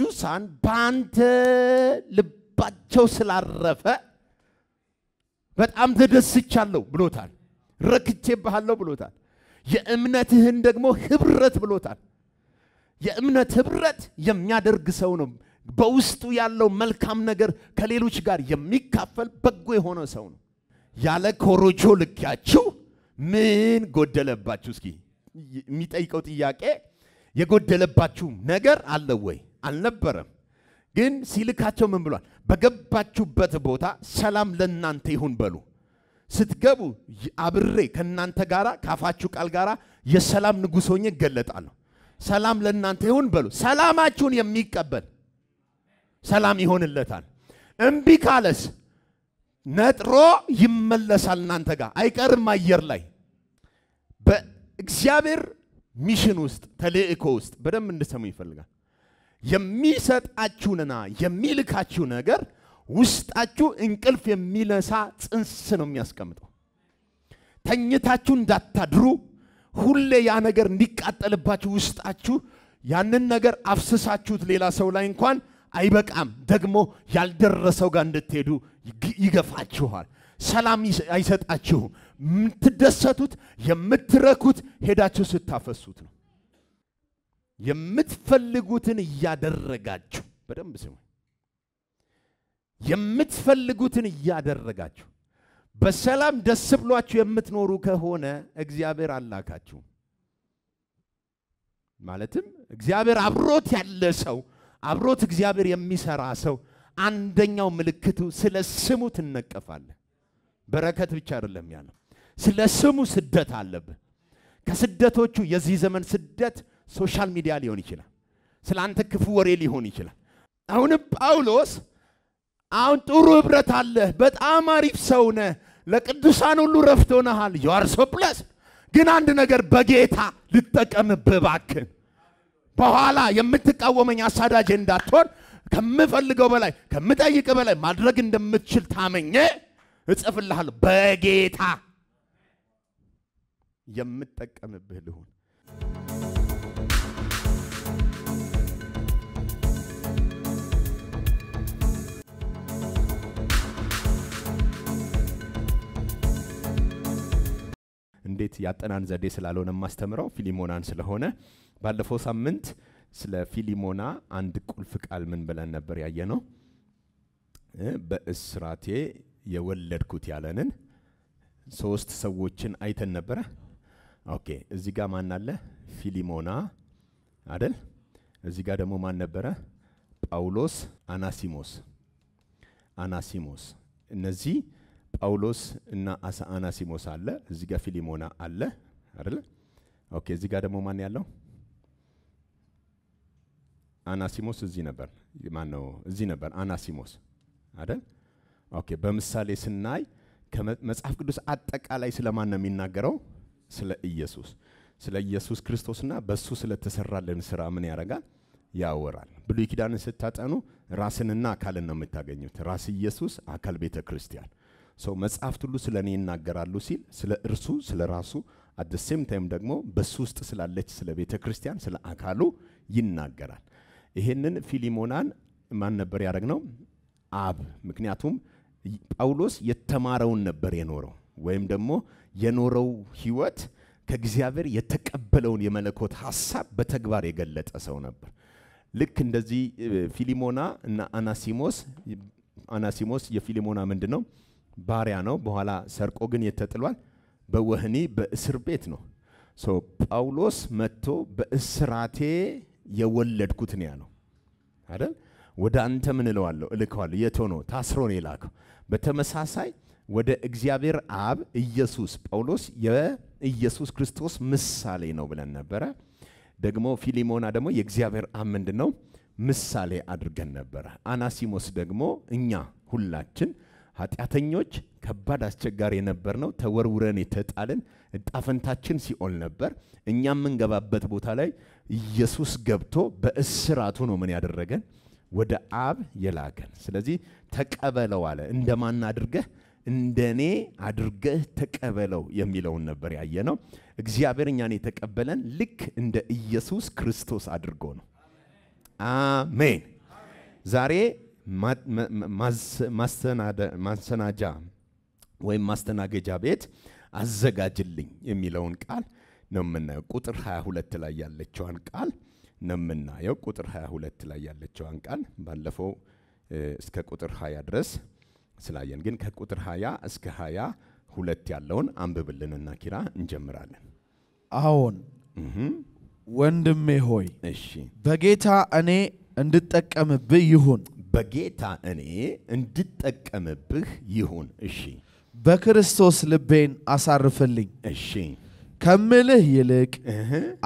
ቅዱሳን በአንተ ልባቸው ስላረፈ በጣም ተደስቻለሁ ብሎታል። ረክቼብሃለሁ ብሎታል። የእምነትህን ደግሞ ህብረት ብሎታል። የእምነት ህብረት የሚያደርግ ሰው ነው። በውስጡ ያለው መልካም ነገር ከሌሎች ጋር የሚካፈል በጎ የሆነ ሰው ነው። ያለ ኮሮጆ ልኪያችሁ ምን ጎደለባችሁ? እስኪ የሚጠይቀው ጥያቄ የጎደለባችሁ ነገር አለ ወይ? አልነበረም። ግን ሲልካቸው ምን ብሏል? በገባችሁበት ቦታ ሰላም ለእናንተ ይሁን በሉ። ስትገቡ አብሬ ከእናንተ ጋራ ካፋችሁ ቃል ጋራ የሰላም ንጉሥ ሆኜ እገለጣለሁ። ሰላም ለእናንተ ይሁን በሉ። ሰላማችሁን የሚቀበል ሰላም ይሆንለታል። እምቢ ካለስ ነጥሮ ይመለሳል። እናንተ ጋር አይቀርም። አየር ላይ በእግዚአብሔር ሚሽን ውስጥ ተልእኮ ውስጥ በደንብ እንድሰሙ ይፈልጋል። የሚሰጣችሁንና የሚልካችሁ ነገር ውስጣችሁ እንቅልፍ የሚነሳ ጽንስ ነው የሚያስቀምጠው። ተኝታችሁ እንዳታድሩ ሁሌ ያ ነገር እንዲቃጠልባችሁ ውስጣችሁ ያንን ነገር አፍስሳችሁት ሌላ ሰው ላይ እንኳን አይበቃም፣ ደግሞ ያልደረሰው ጋር እንድትሄዱ ይገፋችኋል። ሰላም አይሰጣችሁም። የምትደሰቱት የምትረኩት ሄዳችሁ ስታፈሱት ነው። የምትፈልጉትን እያደረጋችሁ በደንብ ስሙ። የምትፈልጉትን እያደረጋችሁ በሰላም ደስ ብሏችሁ የምትኖሩ ከሆነ እግዚአብሔር አላካችሁ ማለትም እግዚአብሔር አብሮት ያለ ሰው አብሮት እግዚአብሔር የሚሰራ ሰው አንደኛው ምልክቱ ስለ ስሙ ትነቀፋለህ። በረከት ብቻ አይደለም ያለው፣ ስለ ስሙ ስደት አለብህ። ከስደቶቹ የዚህ ዘመን ስደት ሶሻል ሚዲያ ሊሆን ይችላል። ስለ አንተ ክፉ ወሬ ሊሆን ይችላል። አሁንም ጳውሎስ አሁን ጥሩ ህብረት አለ፣ በጣም አሪፍ ሰው ነህ፣ ለቅዱሳን ሁሉ ረፍት ሆነሃል፣ ዩአር ሶ ግን አንድ ነገር በጌታ ልጠቀምብህ እባክህ። በኋላ የምትቃወመኝ አሳዳጅ እንዳትሆን ከምፈልገው በላይ ከምጠይቅ በላይ ማድረግ እንደምትችል ታመኘ እጽፍልሃለሁ። በጌታ የምጠቀምብህ ልሁን። እንዴት ያጠናን ዘዴ ስላልሆነ የማስተምረው ፊሊሞናን ስለሆነ ባለፈው ሳምንት ስለ ፊሊሞና አንድ ቁልፍ ቃል ምን ብለን ነበር ያየ ነው? በእስራቴ የወለድኩት ያለንን ሶስት ሰዎችን አይተን ነበረ። ኦኬ፣ እዚህ ጋር ማን አለ? ፊሊሞና አደል? እዚህ ጋር ደግሞ ማን ነበረ? ጳውሎስ፣ አናሲሞስ አናሲሞስ። እነዚህ ጳውሎስ እና አናሲሞስ አለ፣ እዚ ጋር ፊሊሞና አለ አይደለ? ኦኬ። እዚ ጋር ደግሞ ማን ያለው? አናሲሞስ እዚህ ነበር። ማን ነው? እዚህ ነበር አናሲሞስ አይደል? ኦኬ። በምሳሌ ስናይ ከመጽሐፍ ቅዱስ አጠቃላይ ስለማን ነው የሚናገረው? ስለ ኢየሱስ ስለ ኢየሱስ ክርስቶስና በሱ ስለተሰራልን ስራ ምን ያደርጋል? ያወራል። ብሉይ ኪዳንን ስታጠኑ ራስንና አካልን ነው የምታገኙት። ራስ ኢየሱስ፣ አካል ቤተ ክርስቲያን ሰው መጽሐፍት ሁሉ ስለ እኔ ይናገራሉ ሲል ስለ እርሱ ስለ ራሱ አት ሴም ታይም ደግሞ በሱ ውስጥ ስላለች ስለ ቤተ ክርስቲያን ስለ አካሉ ይናገራል። ይሄንን ፊሊሞናን ማን ነበር ያደረግ ነው? አብ። ምክንያቱም ጳውሎስ የተማረውን ነበር የኖረው ወይም ደግሞ የኖረው ህይወት ከእግዚአብሔር የተቀበለውን የመለኮት ሀሳብ በተግባር የገለጠ ሰው ነበር። ልክ እንደዚህ ፊሊሞና እና አናሲሞስ አናሲሞስ የፊሊሞና ምንድን ነው ባሪያ ነው። በኋላ ሰርቆ ግን የተጥሏል። በወህኒ በእስር ቤት ነው። ጳውሎስ መጥቶ በእስራቴ የወለድኩት ነው ያለው አይደል? ወደ አንተ ምን እለዋለሁ እልከዋለሁ። የቶ ነው ታስሮ ነው የላከው። በተመሳሳይ ወደ እግዚአብሔር አብ ኢየሱስ ጳውሎስ የኢየሱስ ክርስቶስ ምሳሌ ነው ብለን ነበረ። ደግሞ ፊሊሞና ደግሞ የእግዚአብሔር አብ ምንድን ነው ምሳሌ አድርገን ነበረ። አናሲሞስ ደግሞ እኛ ሁላችን ኃጢአተኞች ከባድ አስቸጋሪ የነበር ነው። ተወርውረን የተጣልን እጣፈንታችን ሲኦል ነበር። እኛ የምንገባበት ቦታ ላይ ኢየሱስ ገብቶ በእስራቱ ነው ምን ያደረገን ወደ አብ የላከን። ስለዚህ ተቀበለው አለ። እንደማን አድርገህ እንደኔ አድርገህ ተቀበለው የሚለውን ነበር ያየ ነው። እግዚአብሔር እኛን የተቀበለን ልክ እንደ ኢየሱስ ክርስቶስ አድርጎ ነው። አሜን። ዛሬ ማሰናጃ ወይም ማስተናገጃ ቤት አዘጋጅልኝ የሚለውን ቃል ነው የምናየው። ቁጥር 22 ላይ ያለችዋን ቃል ነው የምናየው። ቁጥር 22 ላይ ያለችዋን ቃል ባለፈው እስከ ቁጥር 20 ድረስ ስላየን፣ ግን ከቁጥር 20 እስከ 22 ሁለት ያለውን አንብብልንና ኪራ እንጀምራለን። አዎን ወንድሜ ሆይ እሺ፣ በጌታ እኔ እንድጠቀምብህ ይሁን። በጌታ እኔ እንድጠቀምብህ ይሁን። እሺ፣ በክርስቶስ ልቤን አሳርፍልኝ። እሺ፣ ከምልህ ይልቅ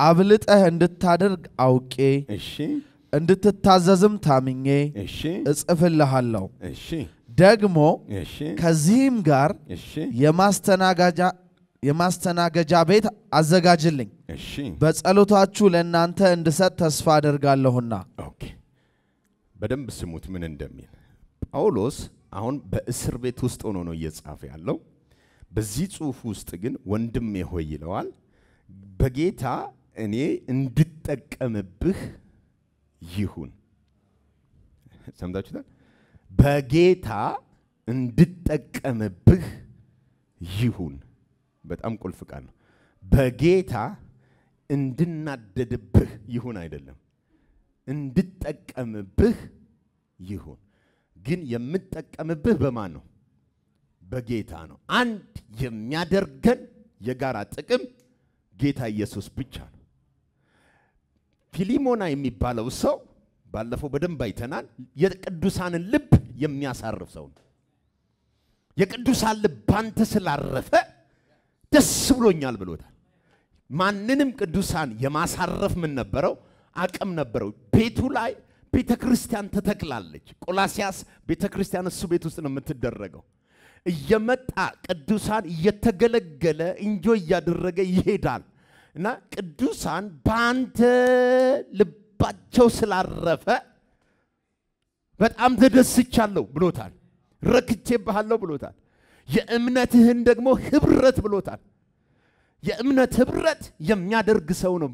አብልጠህ እንድታደርግ አውቄ እሺ እንድትታዘዝም ታምኜ እጽፍልሃለሁ። ደግሞ ከዚህም ጋር የማስተናገጃ ቤት አዘጋጅልኝ፣ በጸሎታችሁ ለእናንተ እንድሰጥ ተስፋ አደርጋለሁና። በደንብ ስሙት ምን እንደሚል። ጳውሎስ አሁን በእስር ቤት ውስጥ ሆኖ ነው እየጻፈ ያለው። በዚህ ጽሑፍ ውስጥ ግን ወንድም ሆይ ይለዋል፣ በጌታ እኔ እንድጠቀምብህ ይሁን። ሰምታችሁታል? በጌታ እንድጠቀምብህ ይሁን። በጣም ቁልፍ ቃል ነው። በጌታ እንድናደድብህ ይሁን አይደለም እንድጠቀምብህ ይሁን። ግን የምጠቀምብህ በማን ነው? በጌታ ነው። አንድ የሚያደርገን የጋራ ጥቅም ጌታ ኢየሱስ ብቻ ነው። ፊሊሞና የሚባለው ሰው ባለፈው በደንብ አይተናል። የቅዱሳንን ልብ የሚያሳርፍ ሰው ነው። የቅዱሳን ልብ ባንተ ስላረፈ ደስ ብሎኛል ብሎታል። ማንንም ቅዱሳን የማሳረፍ ምን ነበረው? አቅም ነበረው። ቤቱ ላይ ቤተ ክርስቲያን ተተክላለች። ቆላሲያስ ቤተ ክርስቲያን እሱ ቤት ውስጥ ነው የምትደረገው። እየመጣ ቅዱሳን እየተገለገለ እንጆ እያደረገ ይሄዳል እና ቅዱሳን በአንተ ልባቸው ስላረፈ በጣም ተደስቻለሁ ብሎታል። ረክቼ ረክቼብሃለሁ ብሎታል። የእምነትህን ደግሞ ህብረት ብሎታል። የእምነት ህብረት የሚያደርግ ሰው ነው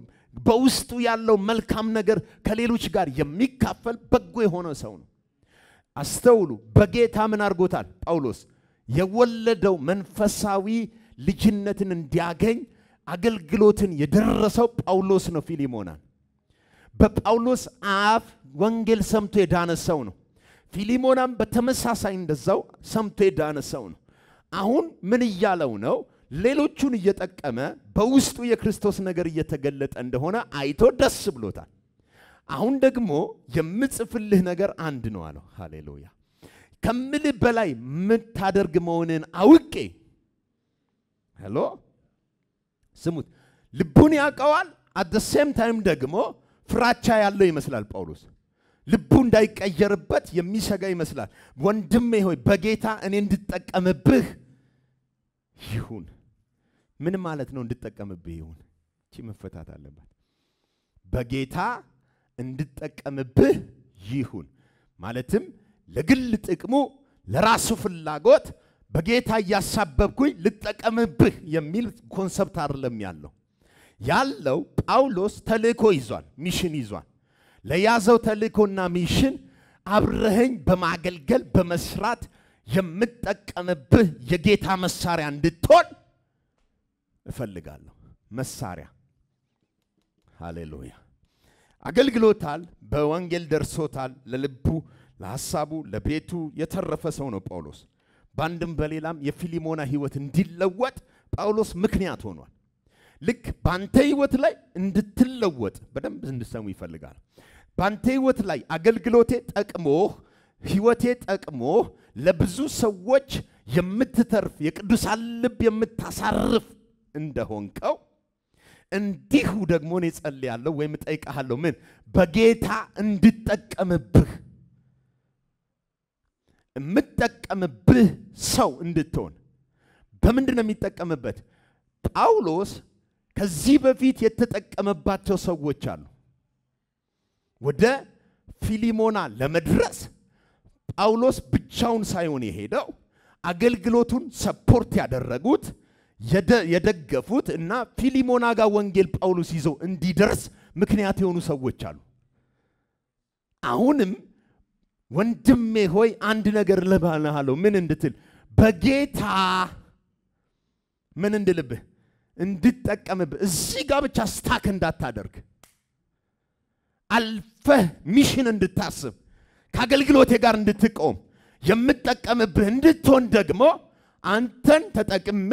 በውስጡ ያለው መልካም ነገር ከሌሎች ጋር የሚካፈል በጎ የሆነ ሰው ነው። አስተውሉ። በጌታ ምን አድርጎታል? ጳውሎስ የወለደው መንፈሳዊ ልጅነትን እንዲያገኝ አገልግሎትን የደረሰው ጳውሎስ ነው። ፊሊሞናን በጳውሎስ አፍ ወንጌል ሰምቶ የዳነ ሰው ነው። ፊሊሞናም በተመሳሳይ እንደዛው ሰምቶ የዳነ ሰው ነው። አሁን ምን እያለው ነው? ሌሎቹን እየጠቀመ በውስጡ የክርስቶስ ነገር እየተገለጠ እንደሆነ አይቶ ደስ ብሎታል። አሁን ደግሞ የምጽፍልህ ነገር አንድ ነው አለው። ሃሌሉያ! ከምልህ በላይ የምታደርግ መሆንን አውቄ። ሄሎ ስሙት። ልቡን ያውቀዋል። አት ሴም ታይም ደግሞ ፍራቻ ያለው ይመስላል ጳውሎስ። ልቡ እንዳይቀየርበት የሚሰጋ ይመስላል። ወንድሜ ሆይ በጌታ እኔ እንድጠቀምብህ ይሁን ምን ማለት ነው? እንድጠቀምብህ ይሁን። እቺ መፈታት አለባት። በጌታ እንድጠቀምብህ ይሁን ማለትም ለግል ጥቅሙ ለራሱ ፍላጎት በጌታ እያሳበብኩኝ ልጠቀምብህ የሚል ኮንሰፕት አይደለም ያለው። ያለው ጳውሎስ ተልእኮ ይዟል፣ ሚሽን ይዟል። ለያዘው ተልእኮና ሚሽን አብረኸኝ በማገልገል በመስራት የምጠቀምብህ የጌታ መሳሪያ እንድትሆን እፈልጋለሁ። መሳሪያ ሃሌሉያ። አገልግሎታል፣ በወንጌል ደርሶታል። ለልቡ፣ ለሐሳቡ፣ ለቤቱ የተረፈ ሰው ነው ጳውሎስ። በአንድም በሌላም የፊሊሞና ህይወት እንዲለወጥ ጳውሎስ ምክንያት ሆኗል። ልክ በአንተ ህይወት ላይ እንድትለወጥ በደንብ እንድሰሙ ይፈልጋል። በአንተ ህይወት ላይ አገልግሎቴ ጠቅሞህ ህይወቴ ጠቅሞህ ለብዙ ሰዎች የምትተርፍ የቅዱሳን ልብ የምታሳርፍ እንደሆንከው እንዲሁ ደግሞ እኔ ጸልያለሁ ወይም እጠይቅሃለሁ። ምን በጌታ እንድጠቀምብህ የምጠቀምብህ ሰው እንድትሆን በምንድን ነው የሚጠቀምበት? ጳውሎስ ከዚህ በፊት የተጠቀመባቸው ሰዎች አሉ። ወደ ፊሊሞና ለመድረስ ጳውሎስ ብቻውን ሳይሆን የሄደው አገልግሎቱን ሰፖርት ያደረጉት የደገፉት እና ፊሊሞና ጋር ወንጌል ጳውሎስ ይዘው እንዲደርስ ምክንያት የሆኑ ሰዎች አሉ። አሁንም ወንድሜ ሆይ አንድ ነገር ልባልሃለሁ። ምን እንድትል በጌታ ምን እንድልብህ እንድጠቀምብህ እዚህ ጋር ብቻ ስታክ እንዳታደርግ አልፈህ ሚሽን እንድታስብ ከአገልግሎቴ ጋር እንድትቆም የምጠቀምብህ እንድትሆን ደግሞ አንተን ተጠቅሜ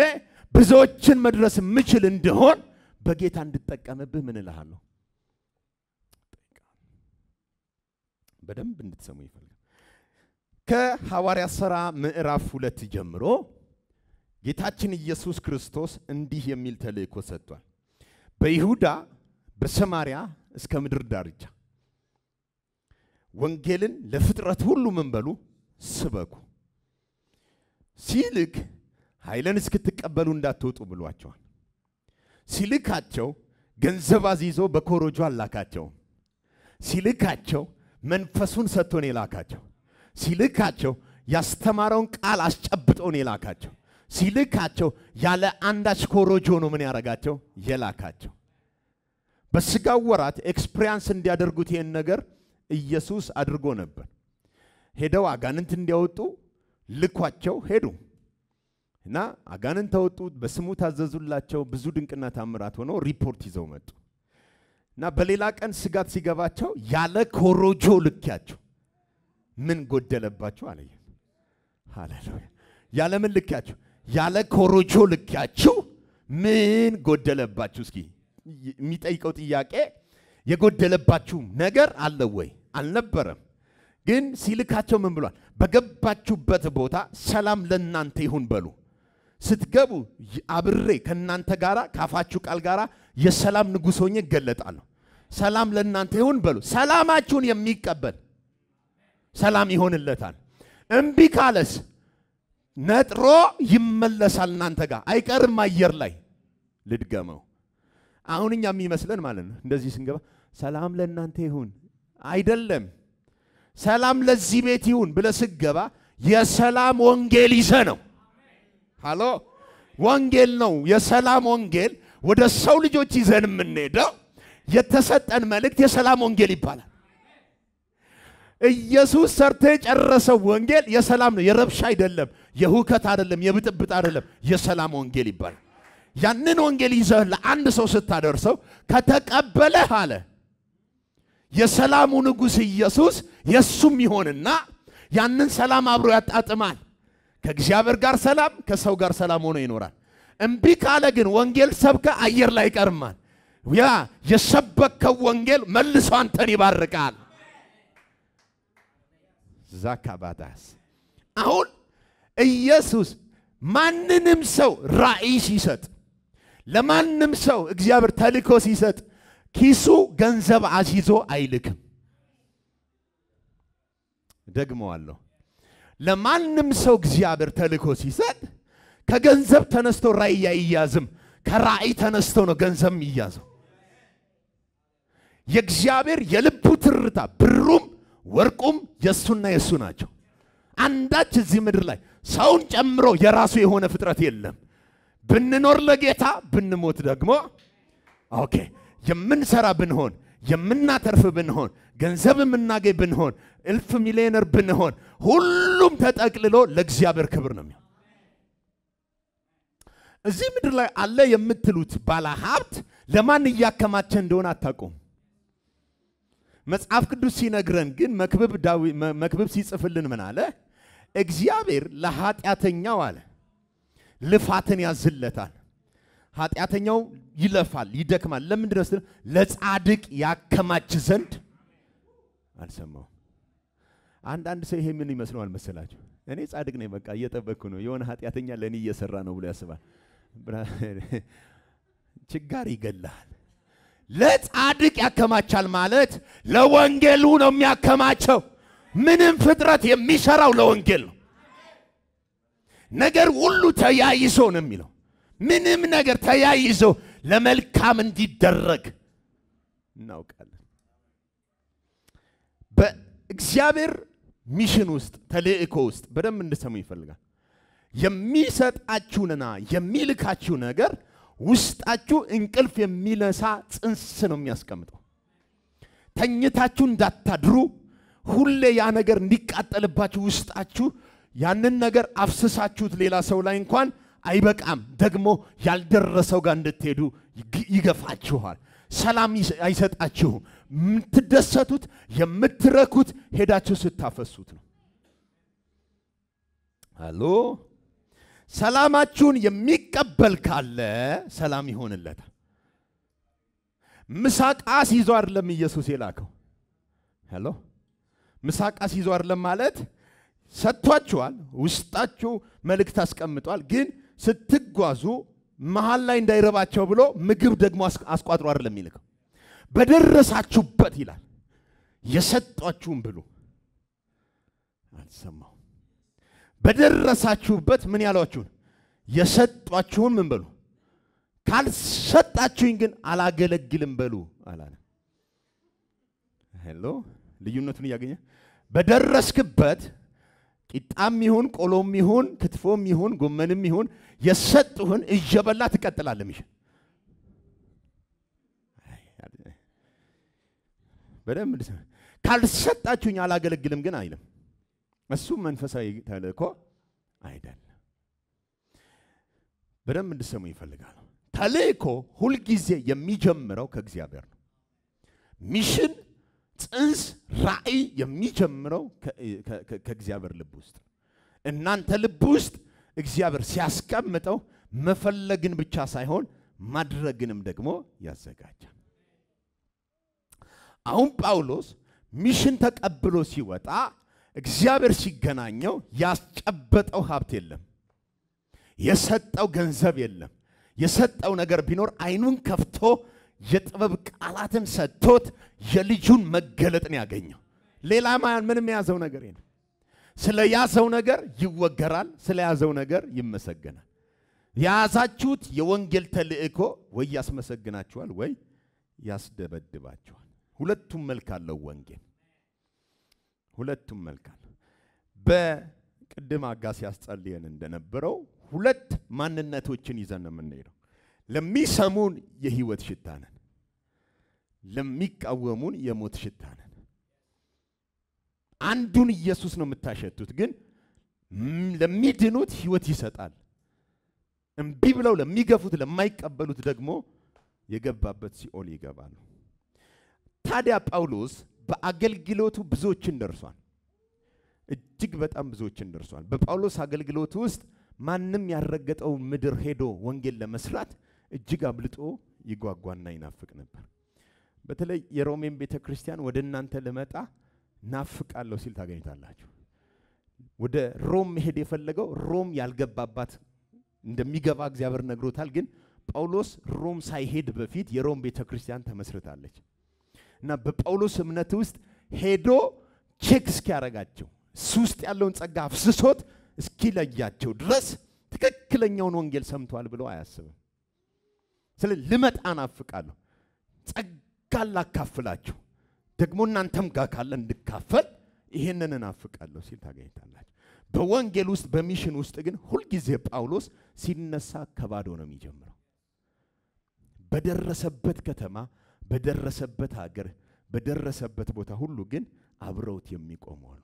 ብዙዎችን መድረስ የምችል እንድሆን በጌታ እንድጠቀምብህ ምን እልሃለሁ? በደንብ እንድትሰሙ ይፈልጋል። ከሐዋርያ ሥራ ምዕራፍ ሁለት ጀምሮ ጌታችን ኢየሱስ ክርስቶስ እንዲህ የሚል ተልእኮ ሰጥቷል። በይሁዳ በሰማሪያ እስከ ምድር ዳርቻ ወንጌልን ለፍጥረት ሁሉ ምን በሉ ስበኩ ሲልክ ኃይልን እስክትቀበሉ እንዳትወጡ ብሏቸዋል። ሲልካቸው ገንዘብ አዚዞ በኮሮጆ አላካቸው። ሲልካቸው መንፈሱን ሰጥቶን የላካቸው። ሲልካቸው ያስተማረውን ቃል አስጨብጦን የላካቸው። ሲልካቸው ያለ አንዳች ኮሮጆ ነው ምን ያረጋቸው የላካቸው። በስጋው ወራት ኤክስፕሪያንስ እንዲያደርጉት ይህን ነገር ኢየሱስ አድርጎ ነበር። ሄደው አጋንንት እንዲያወጡ ልኳቸው ሄዱ። እና አጋንን ተወጡ፣ በስሙ ታዘዙላቸው። ብዙ ድንቅና ታምራት ሆኖ ሪፖርት ይዘው መጡ እና በሌላ ቀን ስጋት ሲገባቸው ያለ ኮሮጆ ልኪያቸው ምን ጎደለባቸው አለ። ሃሌሉያ! ያለ ምን ልኪያቸው? ያለ ኮሮጆ ልኪያቸው ምን ጎደለባችሁ? እስኪ የሚጠይቀው ጥያቄ የጎደለባችሁ ነገር አለ ወይ? አልነበረም። ግን ሲልካቸው ምን ብሏል? በገባችሁበት ቦታ ሰላም ለእናንተ ይሁን በሉ። ስትገቡ አብሬ ከእናንተ ጋር ካፋችሁ ቃል ጋር የሰላም ንጉሥ ሆኜ እገለጣለሁ። ሰላም ለእናንተ ይሁን በሉ። ሰላማችሁን የሚቀበል ሰላም ይሆንለታል። እምቢ ካለስ ነጥሮ ይመለሳል እናንተ ጋር አይቀርም አየር ላይ። ልድገመው። አሁን እኛ የሚመስለን ማለት ነው እንደዚህ ስንገባ ሰላም ለእናንተ ይሁን አይደለም። ሰላም ለዚህ ቤት ይሁን ብለ ስገባ የሰላም ወንጌል ይዘ ነው ሃሎ ወንጌል ነው። የሰላም ወንጌል ወደ ሰው ልጆች ይዘን የምንሄደው የተሰጠን መልእክት የሰላም ወንጌል ይባላል። ኢየሱስ ሰርቶ የጨረሰው ወንጌል የሰላም ነው። የረብሻ አይደለም፣ የሁከት አይደለም፣ የብጥብጥ አይደለም። የሰላም ወንጌል ይባላል። ያንን ወንጌል ይዘህ ለአንድ ሰው ስታደርሰው ከተቀበለህ አለ የሰላሙ ንጉሥ ኢየሱስ የሱም ይሆንና ያንን ሰላም አብሮ ያጣጥማል። ከእግዚአብሔር ጋር ሰላም፣ ከሰው ጋር ሰላም ሆኖ ይኖራል። እምቢ ካለ ግን ወንጌል ሰብከ አየር ላይ ይቀርማል። ያ የሰበከው ወንጌል መልሶ አንተን ይባርቃል። ዛካባታስ አሁን ኢየሱስ ማንንም ሰው ራእይ ሲሰጥ ለማንም ሰው እግዚአብሔር ተልኮ ሲሰጥ ኪሱ ገንዘብ አስይዞ አይልክም። ደግመዋለሁ። ለማንም ሰው እግዚአብሔር ተልእኮ ሲሰጥ ከገንዘብ ተነስቶ ራእይ አይያዝም። ከራእይ ተነስቶ ነው ገንዘብ የሚያዘው። የእግዚአብሔር የልቡ ትርታ ብሩም ወርቁም የእሱና የእሱ ናቸው። አንዳች እዚህ ምድር ላይ ሰውን ጨምሮ የራሱ የሆነ ፍጥረት የለም። ብንኖር ለጌታ ብንሞት ደግሞ ኦኬ የምንሰራ ብንሆን የምናተርፍ ብንሆን፣ ገንዘብ የምናገኝ ብንሆን፣ እልፍ ሚሊዮነር ብንሆን፣ ሁሉም ተጠቅልሎ ለእግዚአብሔር ክብር ነው የሚሆን። እዚህ ምድር ላይ አለ የምትሉት ባለ ሀብት ለማን እያከማቸ እንደሆነ አታውቁም። መጽሐፍ ቅዱስ ሲነግረን ግን መክብብ ሲጽፍልን ምን አለ? እግዚአብሔር ለኃጢአተኛው አለ ልፋትን ያዝለታል ኃጢአተኛው ይለፋል፣ ይደክማል። ለምን ድረስ ለጻድቅ ያከማች ዘንድ አልሰማው። አንዳንድ ሰው ይሄ ምን ይመስለዋል መሰላችሁ? እኔ ጻድቅ ነኝ፣ በቃ እየጠበቅኩ ነው። የሆነ ኃጢአተኛ ለእኔ እየሰራ ነው ብሎ ያስባል። ችጋር ይገላል። ለጻድቅ ያከማቻል ማለት ለወንጌሉ ነው የሚያከማቸው። ምንም ፍጥረት የሚሰራው ለወንጌል ነው። ነገር ሁሉ ተያይዞ ነው የሚለው ምንም ነገር ተያይዞ ለመልካም እንዲደረግ እናውቃለን። በእግዚአብሔር ሚሽን ውስጥ ተልእኮ ውስጥ በደንብ እንድሰሙ ይፈልጋል። የሚሰጣችሁንና የሚልካችሁ ነገር ውስጣችሁ እንቅልፍ የሚነሳ ጽንስ ነው የሚያስቀምጠው። ተኝታችሁ እንዳታድሩ ሁሌ ያ ነገር እንዲቃጠልባችሁ ውስጣችሁ ያንን ነገር አፍስሳችሁት ሌላ ሰው ላይ እንኳን አይበቃም። ደግሞ ያልደረሰው ጋር እንድትሄዱ ይገፋችኋል። ሰላም አይሰጣችሁም። የምትደሰቱት የምትረኩት ሄዳችሁ ስታፈሱት ነው። አሎ ሰላማችሁን የሚቀበል ካለ ሰላም ይሆንለታል። ምሳቃስ ይዞ አይደለም ኢየሱስ የላከው። ሄሎ ምሳቃስ ይዞ አይደለም ማለት ሰጥቷችኋል፣ ውስጣችሁ መልእክት አስቀምጧል ግን ስትጓዙ መሀል ላይ እንዳይረባቸው ብሎ ምግብ ደግሞ አስቋጥሮ አይደለም የሚልከው። በደረሳችሁበት ይላል የሰጧችሁን ብሉ። አልሰማው በደረሳችሁበት ምን ያሏችሁን የሰጧችሁን ምን በሉ፣ ካልሰጣችሁኝ ግን አላገለግልም በሉ አላለ። ሄሎ ልዩነቱን እያገኘ በደረስክበት ቂጣም ይሁን ቆሎም ይሁን ክትፎም ይሁን ጎመንም ይሁን የሰጡህን እየበላ ትቀጥላለህ። ሚሽ በደንብ ካልሰጣችሁኝ አላገለግልም ግን አይልም። እሱ መንፈሳዊ ተልእኮ አይደለም። በደንብ እንድሰሙ ይፈልጋል። ተልእኮ ሁልጊዜ የሚጀምረው ከእግዚአብሔር ነው። ሚሽን፣ ጽንስ፣ ራእይ የሚጀምረው ከእግዚአብሔር ልብ ውስጥ እናንተ ልብ ውስጥ እግዚአብሔር ሲያስቀምጠው መፈለግን ብቻ ሳይሆን ማድረግንም ደግሞ ያዘጋጃል። አሁን ጳውሎስ ሚሽን ተቀብሎ ሲወጣ እግዚአብሔር ሲገናኘው ያስጨበጠው ሀብት የለም፣ የሰጠው ገንዘብ የለም። የሰጠው ነገር ቢኖር አይኑን ከፍቶ የጥበብ ቃላትን ሰጥቶት የልጁን መገለጥን ያገኘው። ሌላ ምንም የያዘው ነገር የለም። ስለ ያዘው ነገር ይወገራል፣ ስለ ያዘው ነገር ይመሰገናል። የያዛችሁት የወንጌል ተልእኮ ወይ ያስመሰግናችኋል ወይ ያስደበድባችኋል። ሁለቱም መልክ አለው ወንጌል፣ ሁለቱም መልክ አለው። በቅድም አጋ ሲያስጸልየን እንደነበረው ሁለት ማንነቶችን ይዘን ነው የምንሄደው። ለሚሰሙን የህይወት ሽታ ነን፣ ለሚቃወሙን የሞት ሽታ ነን። አንዱን ኢየሱስ ነው የምታሸቱት፣ ግን ለሚድኑት ህይወት ይሰጣል። እምቢ ብለው ለሚገፉት ለማይቀበሉት ደግሞ የገባበት ሲኦል ይገባሉ። ታዲያ ጳውሎስ በአገልግሎቱ ብዙዎችን ደርሷል። እጅግ በጣም ብዙዎችን ደርሷል። በጳውሎስ አገልግሎት ውስጥ ማንም ያልረገጠው ምድር ሄዶ ወንጌል ለመስራት እጅግ አብልጦ ይጓጓና ይናፍቅ ነበር። በተለይ የሮሜን ቤተ ክርስቲያን ወደ እናንተ ልመጣ ናፍቃለሁ ሲል ታገኝታላችሁ ወደ ሮም መሄድ የፈለገው ሮም ያልገባባት እንደሚገባ እግዚአብሔር ነግሮታል። ግን ጳውሎስ ሮም ሳይሄድ በፊት የሮም ቤተ ክርስቲያን ተመስርታለች እና በጳውሎስ እምነት ውስጥ ሄዶ ቼክ እስኪያረጋቸው እሱ ውስጥ ያለውን ጸጋ አፍስሶት እስኪለያቸው ድረስ ትክክለኛውን ወንጌል ሰምቷል ብሎ አያስብም። ስለ ልመጣ ናፍቃለሁ፣ ጸጋ ላካፍላችሁ ደግሞ እናንተም ጋር ካለ እንድካፈል ይህንን እናፍቃለሁ ሲል ታገኝታላችሁ። በወንጌል ውስጥ በሚሽን ውስጥ ግን ሁልጊዜ ጳውሎስ ሲነሳ ከባዶ ነው የሚጀምረው። በደረሰበት ከተማ፣ በደረሰበት ሀገር፣ በደረሰበት ቦታ ሁሉ ግን አብረውት የሚቆሙ አሉ።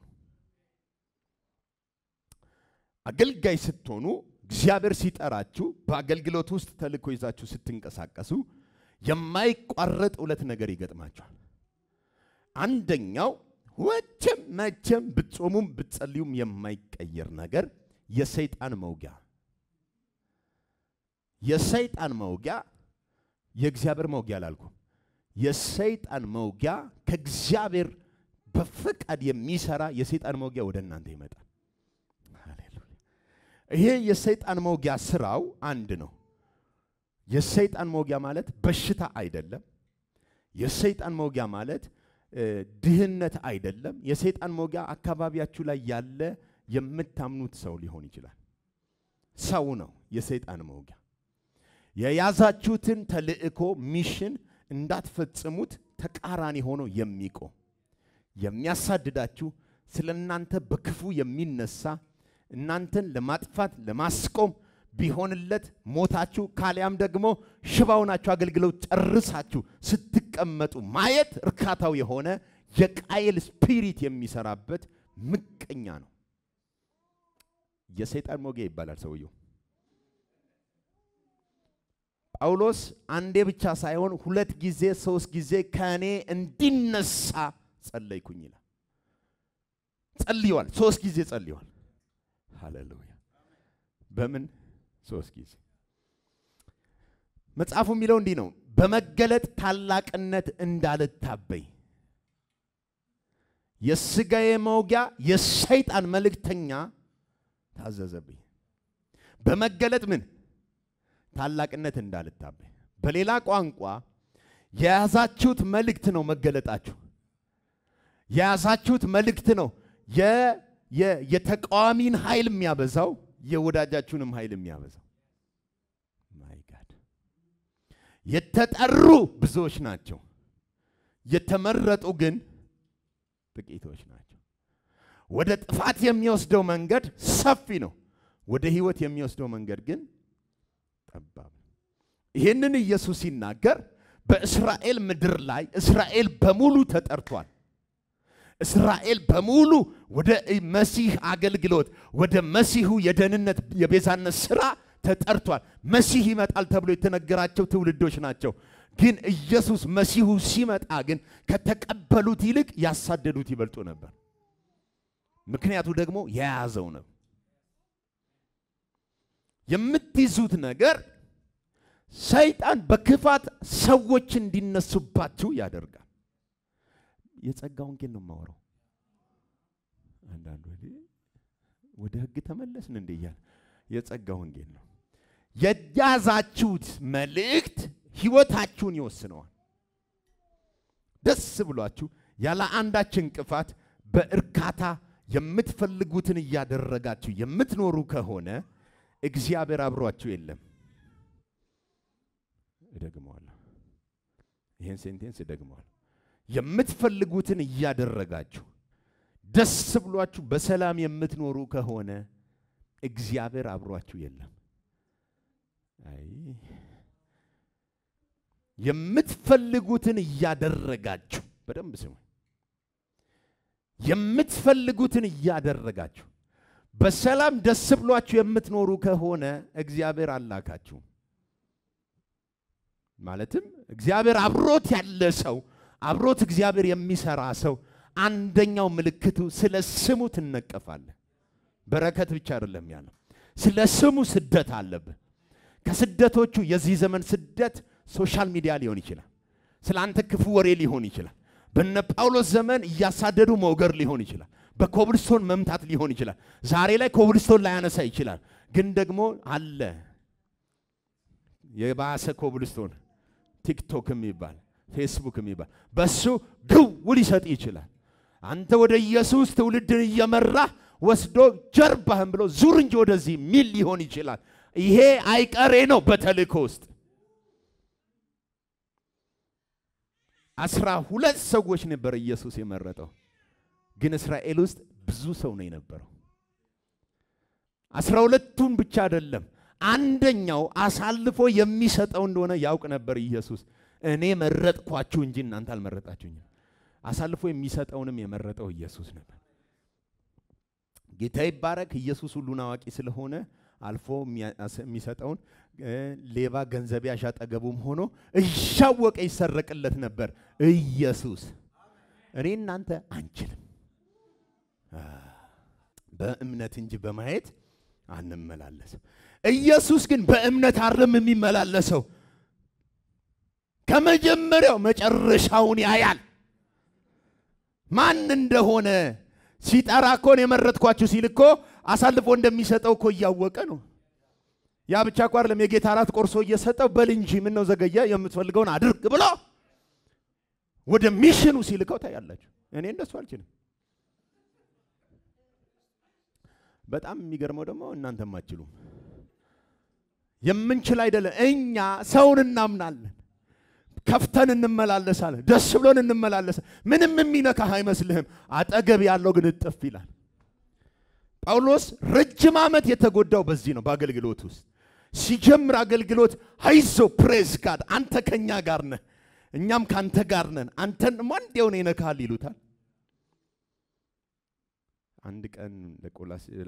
አገልጋይ ስትሆኑ እግዚአብሔር ሲጠራችሁ በአገልግሎት ውስጥ ተልእኮ ይዛችሁ ስትንቀሳቀሱ የማይቋረጥ ሁለት ነገር ይገጥማችኋል። አንደኛው ወቸም መቼም ብትጾሙም ብትጸልዩም የማይቀየር ነገር የሰይጣን መውጊያ የሰይጣን መውጊያ የእግዚአብሔር መውጊያ አላልኩም። የሰይጣን መውጊያ ከእግዚአብሔር በፈቃድ የሚሰራ የሰይጣን መውጊያ ወደ እናንተ ይመጣል። ሃሌሉያ። ይሄ የሰይጣን መውጊያ ስራው አንድ ነው። የሰይጣን መውጊያ ማለት በሽታ አይደለም። የሰይጣን መውጊያ ማለት ድህነት አይደለም። የሰይጣን ሞጋ አካባቢያችሁ ላይ ያለ የምታምኑት ሰው ሊሆን ይችላል። ሰው ነው የሰይጣን ሞጊያ የያዛችሁትን ተልእኮ ሚሽን እንዳትፈጽሙት ተቃራኒ ሆኖ የሚቆም የሚያሳድዳችሁ፣ ስለ እናንተ በክፉ የሚነሳ እናንተን ለማጥፋት ለማስቆም ቢሆንለት ሞታችሁ፣ ካሊያም ደግሞ ሽባውናችሁ አገልግሎት ጨርሳችሁ ስት ሲቀመጡ ማየት እርካታው የሆነ የቃየል ስፒሪት የሚሰራበት ምቀኛ ነው። የሰይጣን ሞጌ ይባላል ሰውየው። ጳውሎስ አንዴ ብቻ ሳይሆን ሁለት ጊዜ ሶስት ጊዜ ከእኔ እንዲነሳ ጸለይኩኝ ይላል። ጸልየዋል። ሶስት ጊዜ ጸልየዋል። ሃሌሉያ። በምን ሶስት ጊዜ? መጽሐፉ የሚለው እንዲህ ነው። በመገለጥ ታላቅነት እንዳልታበይ የስጋዬ መውጊያ የሰይጣን መልእክተኛ ታዘዘብኝ። በመገለጥ ምን ታላቅነት እንዳልታበይ። በሌላ ቋንቋ የያዛችሁት መልእክት ነው መገለጣችሁ። የያዛችሁት መልእክት ነው የተቃዋሚን ኃይል የሚያበዛው የወዳጃችሁንም ኃይል የሚያበዛው። የተጠሩ ብዙዎች ናቸው፣ የተመረጡ ግን ጥቂቶች ናቸው። ወደ ጥፋት የሚወስደው መንገድ ሰፊ ነው፣ ወደ ህይወት የሚወስደው መንገድ ግን ጠባብ ነው። ይህንን ኢየሱስ ሲናገር በእስራኤል ምድር ላይ እስራኤል በሙሉ ተጠርቷል። እስራኤል በሙሉ ወደ መሲህ አገልግሎት፣ ወደ መሲሁ የደህንነት የቤዛነት ስራ ተጠርቷል። መሲህ ይመጣል ተብሎ የተነገራቸው ትውልዶች ናቸው። ግን ኢየሱስ መሲሁ ሲመጣ ግን ከተቀበሉት ይልቅ ያሳደዱት ይበልጡ ነበር። ምክንያቱ ደግሞ የያዘው ነው። የምትይዙት ነገር ሰይጣን በክፋት ሰዎች እንዲነሱባችሁ ያደርጋል። የጸጋውን ግን ነው የማወራው። አንዳንዱ ወደ ህግ ተመለስን እንዴ የጸጋ ወንጌል ነው። የያዛችሁት መልእክት ህይወታችሁን ይወስነዋል። ደስ ብሏችሁ ያለ አንዳች እንቅፋት በእርካታ የምትፈልጉትን እያደረጋችሁ የምትኖሩ ከሆነ እግዚአብሔር አብሯችሁ የለም። እደግመዋለሁ፣ ይህን ሴንቴንስ እደግመዋለሁ። የምትፈልጉትን እያደረጋችሁ ደስ ብሏችሁ በሰላም የምትኖሩ ከሆነ እግዚአብሔር አብሯችሁ የለም። የምትፈልጉትን እያደረጋችሁ በደንብ ስሙ። የምትፈልጉትን እያደረጋችሁ በሰላም ደስ ብሏችሁ የምትኖሩ ከሆነ እግዚአብሔር አላካችሁ። ማለትም እግዚአብሔር አብሮት ያለ ሰው አብሮት እግዚአብሔር የሚሰራ ሰው አንደኛው ምልክቱ ስለ ስሙ ትነቀፋለህ። በረከት ብቻ አይደለም ያለው፣ ስለ ስሙ ስደት አለብህ። ከስደቶቹ የዚህ ዘመን ስደት ሶሻል ሚዲያ ሊሆን ይችላል። ስለ አንተ ክፉ ወሬ ሊሆን ይችላል። በነ ጳውሎስ ዘመን እያሳደዱ መውገር ሊሆን ይችላል። በኮብልስቶን መምታት ሊሆን ይችላል። ዛሬ ላይ ኮብልስቶን ላያነሳ ይችላል። ግን ደግሞ አለ የባሰ ኮብልስቶን ቲክቶክ የሚባል ፌስቡክ የሚባል በሱ ግው ሊሰጥ ይችላል። አንተ ወደ ኢየሱስ ትውልድን እየመራህ ወስዶ ጀርባህን ብሎ ዙር እንጂ ወደዚህ ሚል ሊሆን ይችላል። ይሄ አይቀሬ ነው በተልእኮ ውስጥ አስራ ሁለት ሰዎች ነበር ኢየሱስ የመረጠው። ግን እስራኤል ውስጥ ብዙ ሰው ነው የነበረው። አስራ ሁለቱን ብቻ አይደለም፣ አንደኛው አሳልፎ የሚሰጠው እንደሆነ ያውቅ ነበር ኢየሱስ። እኔ መረጥኳችሁ እንጂ እናንተ አልመረጣችሁኝም። አሳልፎ የሚሰጠውንም የመረጠው ኢየሱስ ነበር። ጌታ ይባረክ። ኢየሱስ ሁሉን አዋቂ ስለሆነ አልፎ የሚሰጠውን ሌባ ገንዘቤ አሻጠገቡም ሆኖ እያወቀ ይሰረቅለት ነበር። ኢየሱስ እኔ እናንተ አንችልም። በእምነት እንጂ በማየት አንመላለስም። ኢየሱስ ግን በእምነት አርም የሚመላለሰው ከመጀመሪያው መጨረሻውን ያያል። ማን እንደሆነ ሲጠራ እኮ የመረጥኳችሁ ሲል እኮ አሳልፎ እንደሚሰጠው እኮ እያወቀ ነው። ያ ብቻ እኮ አይደለም፣ የጌታ እራት ቆርሶ እየሰጠው በል እንጂ ምን ነው ዘገየ፣ የምትፈልገውን አድርግ ብሎ ወደ ሚሽኑ ሲልከው ታያላችሁ። እኔ እንደሱ አልችልም። በጣም የሚገርመው ደግሞ እናንተም አትችሉም። የምንችል አይደለም። እኛ ሰውን እናምናለን፣ ከፍተን እንመላለሳለን፣ ደስ ብሎን እንመላለሳለን። ምንም የሚነካህ አይመስልህም። አጠገብ ያለው ግን እጥፍ ይላል። ጳውሎስ ረጅም ዓመት የተጎዳው በዚህ ነው። በአገልግሎት ውስጥ ሲጀምር አገልግሎት ሀይዞ ፕሬዝ ጋድ አንተ ከኛ ጋር ነህ፣ እኛም ከአንተ ጋር ነን፣ አንተን ማንዴውን ይነካል ይሉታል። አንድ ቀን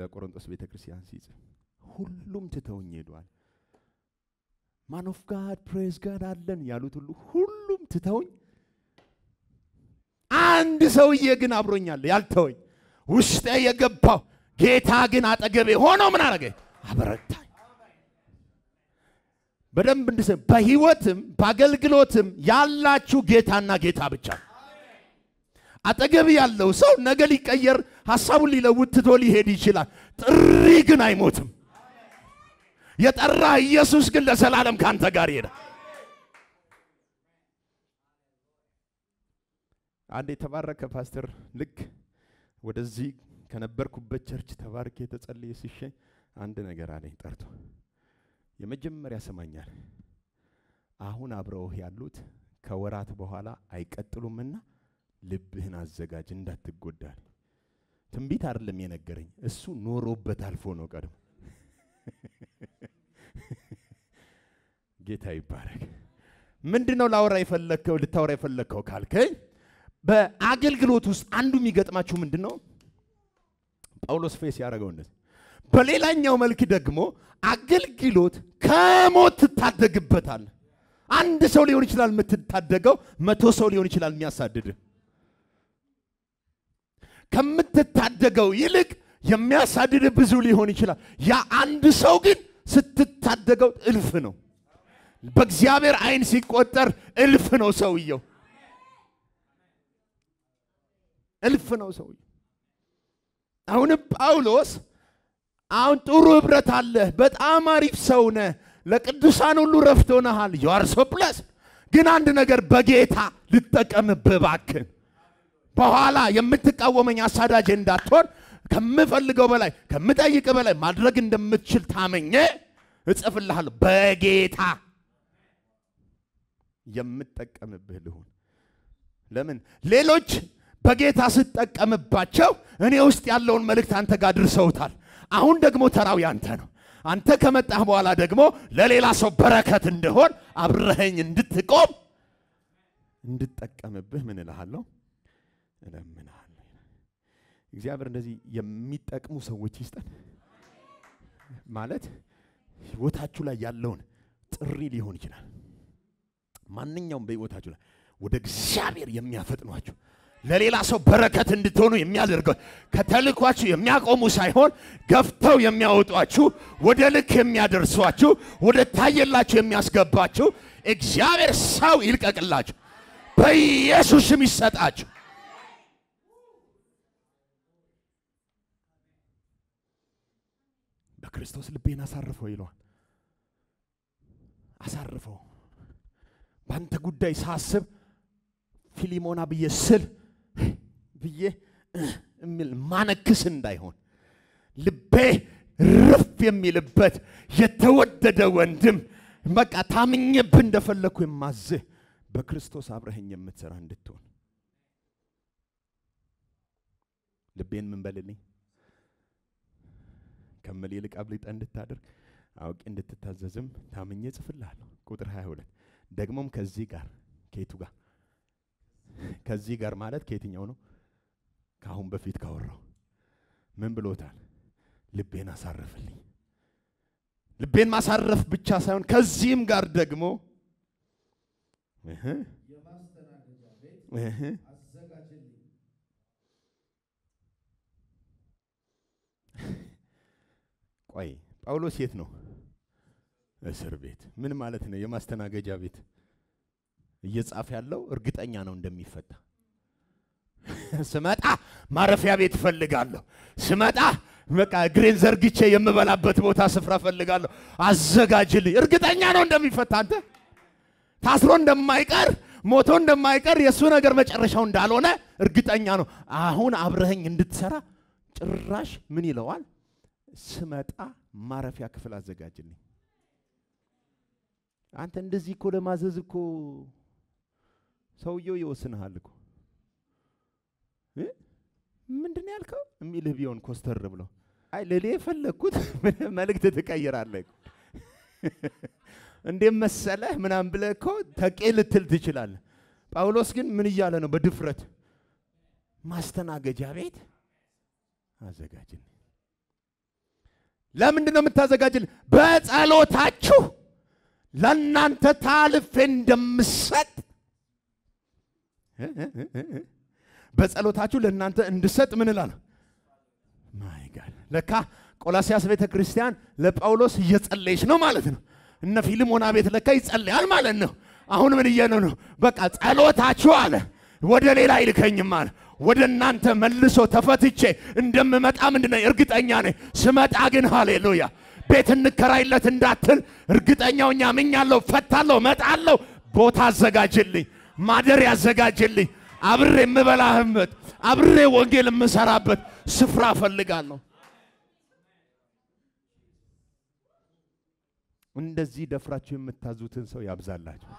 ለቆሮንቶስ ቤተ ክርስቲያን ሲጽፍ ሁሉም ትተውኝ ሄዷል። ማን ኦፍ ጋድ ፕሬዝ ጋድ አለን ያሉት ሁሉ ሁሉም ትተውኝ፣ አንድ ሰውዬ ግን አብሮኛል ያልተወኝ ውስጤ የገባው ጌታ ግን አጠገቤ ሆኖ ምን አረገ? አበረታኝ። በደንብ እንድሰ በህይወትም በአገልግሎትም ያላችሁ ጌታና ጌታ ብቻ አጠገብ ያለው ሰው ነገ ሊቀየር ሀሳቡን ሊለውጥ ትቶ ሊሄድ ይችላል። ጥሪ ግን አይሞትም። የጠራ ኢየሱስ ግን ለዘላለም ካንተ ጋር ይሄዳል። አንድ የተባረከ ፓስተር ልክ ወደዚህ ከነበርኩበት ቸርች ተባርኬ የተጸልየ ሲሸኝ አንድ ነገር አለኝ ጠርቶ የመጀመሪያ ሰማኛል አሁን አብረውህ ያሉት ከወራት በኋላ አይቀጥሉምና ልብህን አዘጋጅ እንዳትጎዳል ትንቢት አይደለም የነገረኝ እሱ ኖሮበት አልፎ ነው ቀድሞ ጌታ ይባረክ ምንድን ነው ላወራ የፈለግከው ልታወራ የፈለግከው ካልከኝ በአገልግሎት ውስጥ አንዱ የሚገጥማችሁ ምንድን ነው ጳውሎስ ፌስ ያደረገው እንደዚህ። በሌላኛው መልክ ደግሞ አገልግሎት ከሞት ትታደግበታል። አንድ ሰው ሊሆን ይችላል የምትታደገው፣ መቶ ሰው ሊሆን ይችላል የሚያሳድድ። ከምትታደገው ይልቅ የሚያሳድድ ብዙ ሊሆን ይችላል። ያ አንድ ሰው ግን ስትታደገው እልፍ ነው። በእግዚአብሔር አይን ሲቆጠር እልፍ ነው ሰውየው፣ እልፍ ነው ሰውየው። አሁንም ጳውሎስ አሁን ጥሩ ህብረት አለ፣ በጣም አሪፍ ሰው ነ ለቅዱሳን ሁሉ ረፍት ሆነሃል፣ ዩ አር ሶ ብለስድ። ግን አንድ ነገር በጌታ ልጠቀምብህ እባክህን። በኋላ የምትቃወመኝ አሳዳጅ እንዳትሆን ከምፈልገው በላይ ከምጠይቅ በላይ ማድረግ እንደምትችል ታመኘ እጽፍልሃል። በጌታ የምጠቀምብህ ልሁን። ለምን ሌሎች በጌታ ስትጠቀምባቸው እኔ ውስጥ ያለውን መልእክት አንተ ጋር ድርሰውታል። አሁን ደግሞ ተራው ያንተ ነው። አንተ ከመጣህ በኋላ ደግሞ ለሌላ ሰው በረከት እንደሆን አብረኸኝ እንድትቆም እንድጠቀምብህ ምን እልሃለሁ እለምንሃለሁ። እግዚአብሔር እንደዚህ የሚጠቅሙ ሰዎች ይስጠን። ማለት ህይወታችሁ ላይ ያለውን ጥሪ ሊሆን ይችላል። ማንኛውም በህይወታችሁ ላይ ወደ እግዚአብሔር የሚያፈጥኗችሁ ለሌላ ሰው በረከት እንድትሆኑ የሚያደርገው ከተልኳችሁ የሚያቆሙ ሳይሆን ገፍተው የሚያወጧችሁ ወደ ልክ የሚያደርሷችሁ ወደ ታየላችሁ የሚያስገባችሁ እግዚአብሔር ሰው ይልቀቅላችሁ፣ በኢየሱስም ይሰጣችሁ። በክርስቶስ ልቤን አሳርፈው ይለዋል። አሳርፈው በአንተ ጉዳይ ሳስብ ፊሊሞና ብዬ ስል ብዬ የሚል ማነክስ እንዳይሆን ልቤ ርፍ የሚልበት የተወደደ ወንድም በቃ ታምኝብ እንደፈለግኩ የማዝህ በክርስቶስ አብረህኝ የምትሰራ እንድትሆን ልቤን ምን በልልኝ ከምል ይልቅ አብልጠ እንድታደርግ አውቄ እንድትታዘዝም ታምኜ ጽፍልሃለሁ። ቁጥር 22 ደግሞም ከዚህ ጋር ከየቱ ጋር ከዚህ ጋር ማለት ከየትኛው ነው? ከአሁን በፊት ካወራው ምን ብሎታል? ልቤን አሳረፍልኝ። ልቤን ማሳረፍ ብቻ ሳይሆን ከዚህም ጋር ደግሞ ቆይ ጳውሎስ የት ነው? እስር ቤት። ምን ማለት ነው? የማስተናገጃ ቤት እየጻፈ ያለው እርግጠኛ ነው እንደሚፈታ። ስመጣ ማረፊያ ቤት እፈልጋለሁ። ስመጣ በቃ እግሬን ዘርግቼ የምበላበት ቦታ ስፍራ እፈልጋለሁ፣ አዘጋጅልኝ። እርግጠኛ ነው እንደሚፈታ። አንተ ታስሮ እንደማይቀር ሞቶ እንደማይቀር የእሱ ነገር መጨረሻው እንዳልሆነ እርግጠኛ ነው። አሁን አብረኸኝ እንድትሰራ ጭራሽ ምን ይለዋል? ስመጣ ማረፊያ ክፍል አዘጋጅልኝ። አንተ እንደዚህ እኮ ለማዘዝ እኮ ሰውየው ይወስንሃል እኮ ምንድን ያልከው የሚልህ ቢሆን ኮስተር ብሎ አይ ልልህ የፈለግኩት መልእክት ትቀይራለህ እንዴ መሰለህ ምናም ብለህ እኮ ተቄ ልትል ትችላለህ። ጳውሎስ ግን ምን እያለ ነው? በድፍረት ማስተናገጃ ቤት አዘጋጅን። ለምንድን ነው የምታዘጋጅልን? በጸሎታችሁ ለእናንተ ታልፌ እንደምሰጥ በጸሎታችሁ ለእናንተ እንድሰጥ ምን እላለሁ? ማይ ጋድ ለካ ቆላሲያስ ቤተ ክርስቲያን ለጳውሎስ እየጸለየች ነው ማለት ነው። እነ ፊልሞና ቤት ለካ ይጸልያል ማለት ነው። አሁን ምን እየነው ነው? በቃ ጸሎታችሁ አለ ወደ ሌላ አይልከኝም አለ ወደ እናንተ መልሶ ተፈትቼ እንደምመጣ ምንድን ነኝ እርግጠኛ ነኝ። ስመጣ ግን ሃሌሉያ ቤት እንከራይለት እንዳትል እርግጠኛው እኛ ምኛለሁ፣ ፈታለሁ፣ መጣለሁ፣ ቦታ አዘጋጅልኝ ማደር ያዘጋጅልኝ አብሬ የምበላህበት አብሬ ወንጌል የምሰራበት ስፍራ እፈልጋለሁ። እንደዚህ ደፍራችሁ የምታዙትን ሰው ያብዛላችሁ።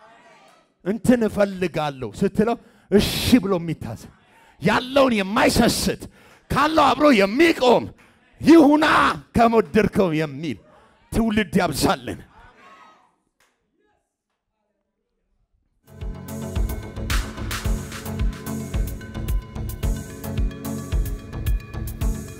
እንትን እፈልጋለሁ ስትለው እሺ ብሎ የሚታዝ ያለውን የማይሰስት ካለው አብሮ የሚቆም ይሁና ከሞደርከው የሚል ትውልድ ያብዛልን።